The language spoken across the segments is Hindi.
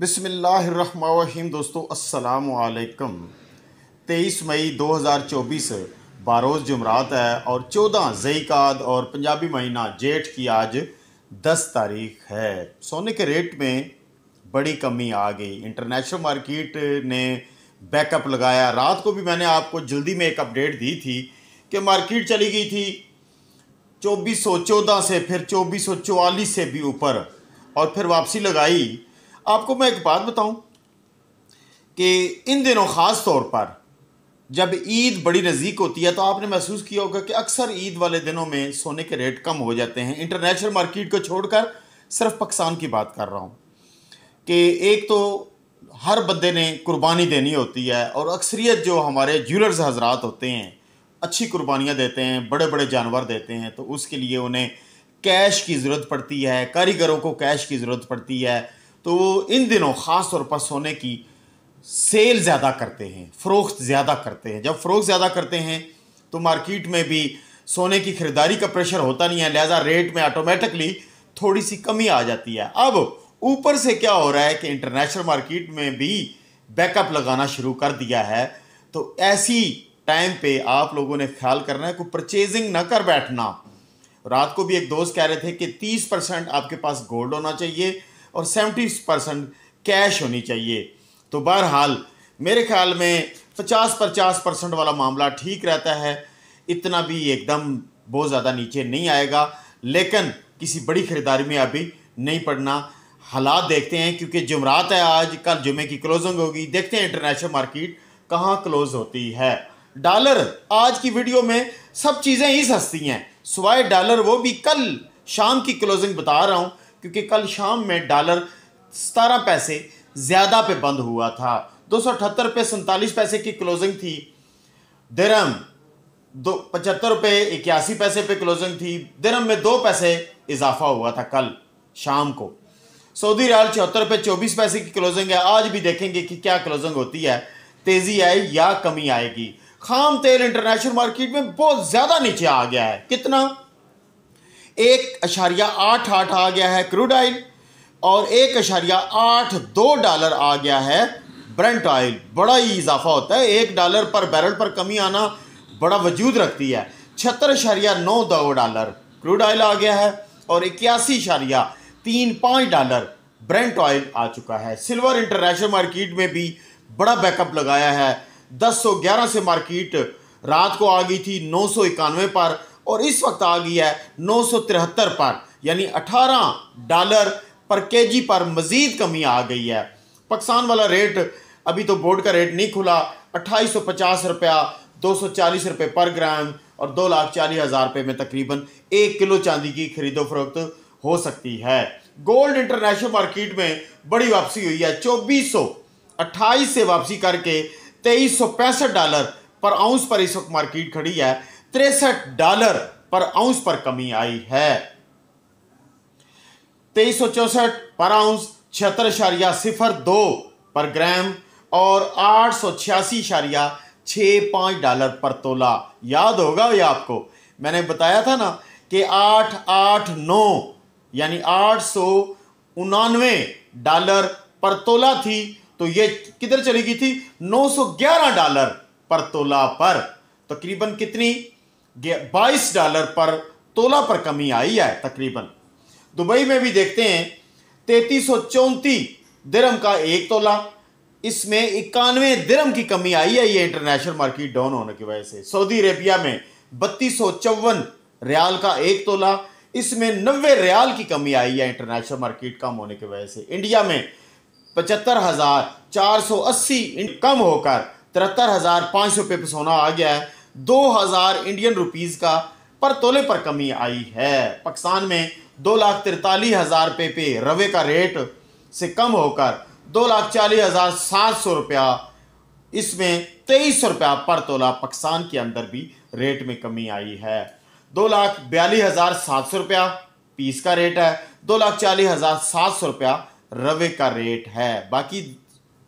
बिसमीम दोस्तों असलकम तेईस मई 2024 बारोज़ जुमरात है और चौदह जईकाद और पंजाबी महीना जेठ की आज दस तारीख है सोने के रेट में बड़ी कमी आ गई इंटरनेशनल मार्केट ने बैकअप लगाया रात को भी मैंने आपको जल्दी में एक अपडेट दी थी कि मार्केट चली गई थी चौबीस सौ चौदह से फिर चौबीस सौ चौवालीस से भी ऊपर और फिर वापसी लगाई आपको मैं एक बात बताऊं कि इन दिनों ख़ास तौर पर जब ईद बड़ी नज़दीक होती है तो आपने महसूस किया होगा कि अक्सर ईद वाले दिनों में सोने के रेट कम हो जाते हैं इंटरनेशनल मार्केट को छोड़कर सिर्फ पाकिस्तान की बात कर रहा हूँ कि एक तो हर बंदे ने कुर्बानी देनी होती है और अक्सरियत जो हमारे ज्वेलर्स हजरात होते हैं अच्छी कुर्बानियाँ देते हैं बड़े बड़े जानवर देते हैं तो उसके लिए उन्हें कैश की ज़रूरत पड़ती है कारीगरों को कैश की ज़रूरत पड़ती है तो वो इन दिनों ख़ास तौर पर सोने की सेल ज़्यादा करते हैं फ़रोख्त ज़्यादा करते हैं जब फ़रोख्त ज़्यादा करते हैं तो मार्केट में भी सोने की खरीदारी का प्रेशर होता नहीं है लिहाजा रेट में ऑटोमेटिकली थोड़ी सी कमी आ जाती है अब ऊपर से क्या हो रहा है कि इंटरनेशनल मार्केट में भी बैकअप लगाना शुरू कर दिया है तो ऐसी टाइम पे आप लोगों ने ख्याल करना है कि परचेजिंग ना कर बैठना रात को भी एक दोस्त कह रहे थे कि 30 परसेंट आपके पास गोल्ड होना चाहिए और सेवेंटी परसेंट कैश होनी चाहिए तो बहरहाल मेरे ख्याल में पचास पचास परसेंट वाला मामला ठीक रहता है इतना भी एकदम बहुत ज़्यादा नीचे नहीं आएगा लेकिन किसी बड़ी ख़रीदारी में अभी नहीं पड़ना हालात देखते हैं क्योंकि जुमरात है आज कल जुमे की क्लोजिंग होगी देखते हैं इंटरनेशनल मार्केट कहाँ क्लोज होती है डॉलर आज की वीडियो में सब चीज़ें ही सस्ती हैं सवाए डॉलर वो भी कल शाम की क्लोजिंग बता रहा हूँ क्योंकि कल शाम में डॉलर सतारह पैसे ज़्यादा पे बंद हुआ था दो सौ अठहत्तर रुपये सैंतालीस पैसे की क्लोजिंग थी दरम दो पचहत्तर रुपये इक्यासी पैसे पे क्लोजिंग थी दरम में दो पैसे इजाफा हुआ था कल शाम को सऊदी रियाल चौहत्तर रुपये चौबीस पैसे की क्लोजिंग है आज भी देखेंगे कि क्या क्लोजिंग होती है तेज़ी आए या कमी आएगी खाम तेल इंटरनेशनल मार्केट में बहुत ज़्यादा नीचे आ गया है कितना एक अशारिया आठ आठ आ गया है क्रूड ऑयल और एक अशारिया आठ दो डॉलर आ गया है ब्रेंट ऑयल बड़ा ही इजाफा होता है एक डॉलर पर बैरल पर कमी आना बड़ा वजूद रखती है छहत्तर अशारिया नौ दो डॉलर क्रूड ऑयल आ गया है और इक्यासी अशारिया तीन पाँच डॉलर ब्रेंट ऑयल आ चुका है सिल्वर इंटरनेशनल मार्केट में भी बड़ा बैकअप लगाया है दस सौ ग्यारह से मार्केट रात को आ गई थी नौ सौ इक्यानवे पर और इस वक्त आ गया है नौ पर यानी 18 डॉलर पर केजी पर मज़ीद कमी आ गई है पाकिस्तान वाला रेट अभी तो बोर्ड का रेट नहीं खुला अट्ठाईस सौ पचास रुपया दो सौ चालीस रुपये पर ग्राम और दो लाख चालीस हज़ार रुपये में तकरीबन एक किलो चांदी की खरीदो फरोख्त हो सकती है गोल्ड इंटरनेशनल मार्केट में बड़ी वापसी हुई है चौबीस सौ अट्ठाईस से वापसी करके तेईस सौ पैंसठ डॉलर पर आउंस पर इस वक्त मार्केट खड़ी है तिरसठ डॉलर पर आउंस पर कमी आई है तेईस पर आउंस छिहत्तर इशारिया सिफर दो पर ग्राम और आठ सौ छियासी इशारिया छ पांच डॉलर पर तोला याद होगा ये आपको मैंने बताया था ना कि आठ आठ नौ यानी आठ सौ उनानवे डॉलर पर तोला थी तो ये किधर चली गई थी 911 डॉलर पर तोला पर तकरीबन तो कितनी बाईस डॉलर पर तोला पर कमी आई है तकरीबन दुबई में भी देखते हैं तैतीस सौ दिरम का एक तोला इसमें इक्यानवे दिरम की कमी आई है ये इंटरनेशनल मार्केट डाउन होने की वजह से सऊदी अरेबिया में बत्तीस सौ चौवन रियाल का एक तोला इसमें नब्बे रियाल की कमी आई है इंटरनेशनल मार्केट कम होने की वजह से इंडिया में पचहत्तर हज़ार चार सौ अस्सी कम होकर तिहत्तर हज़ार पाँच सौ पे सोना आ गया है दो हजार इंडियन रुपीज का पर तोले पर कमी आई है पाकिस्तान में दो लाख तिरतालीस हज़ार पे पे रवे का रेट से कम होकर दो लाख चालीस हज़ार सात सौ रुपया इसमें तेईस सौ रुपया पर तोला पाकिस्तान के अंदर भी रेट में कमी आई है दो लाख बयालीस हज़ार सात सौ रुपया पीस का रेट है दो लाख चालीस हज़ार सात सौ रुपया रवे का रेट है बाकी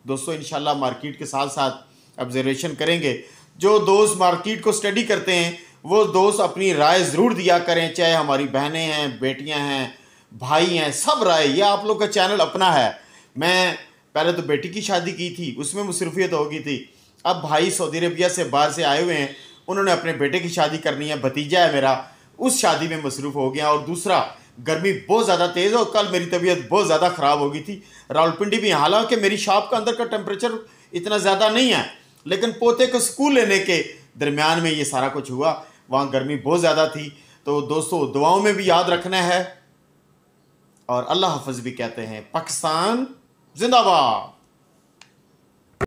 दोस्तों इन मार्केट के साथ साथ ऑब्जर्वेशन करेंगे जो दोस्त मार्केट को स्टडी करते हैं वो दोस्त अपनी राय ज़रूर दिया करें चाहे हमारी बहनें हैं बेटियां हैं भाई हैं सब राय ये आप लोग का चैनल अपना है मैं पहले तो बेटी की शादी की थी उसमें मसरूफियत गई थी अब भाई सऊदी अरबिया से बाहर से आए हुए हैं उन्होंने अपने बेटे की शादी करनी है भतीजा है मेरा उस शादी में मसरूफ़ हो गया और दूसरा गर्मी बहुत ज़्यादा तेज़ और कल मेरी तबीयत बहुत ज़्यादा ख़राब हो गई थी रावलपिंडी भी हालांकि मेरी शॉप का अंदर का टेम्परेचर इतना ज़्यादा नहीं है लेकिन पोते को स्कूल लेने के दरमियान में ये सारा कुछ हुआ वहाँ गर्मी बहुत ज़्यादा थी तो दोस्तों दुआओं में भी याद रखना है और अल्लाह हाफज भी कहते हैं पाकिस्तान जिंदाबाद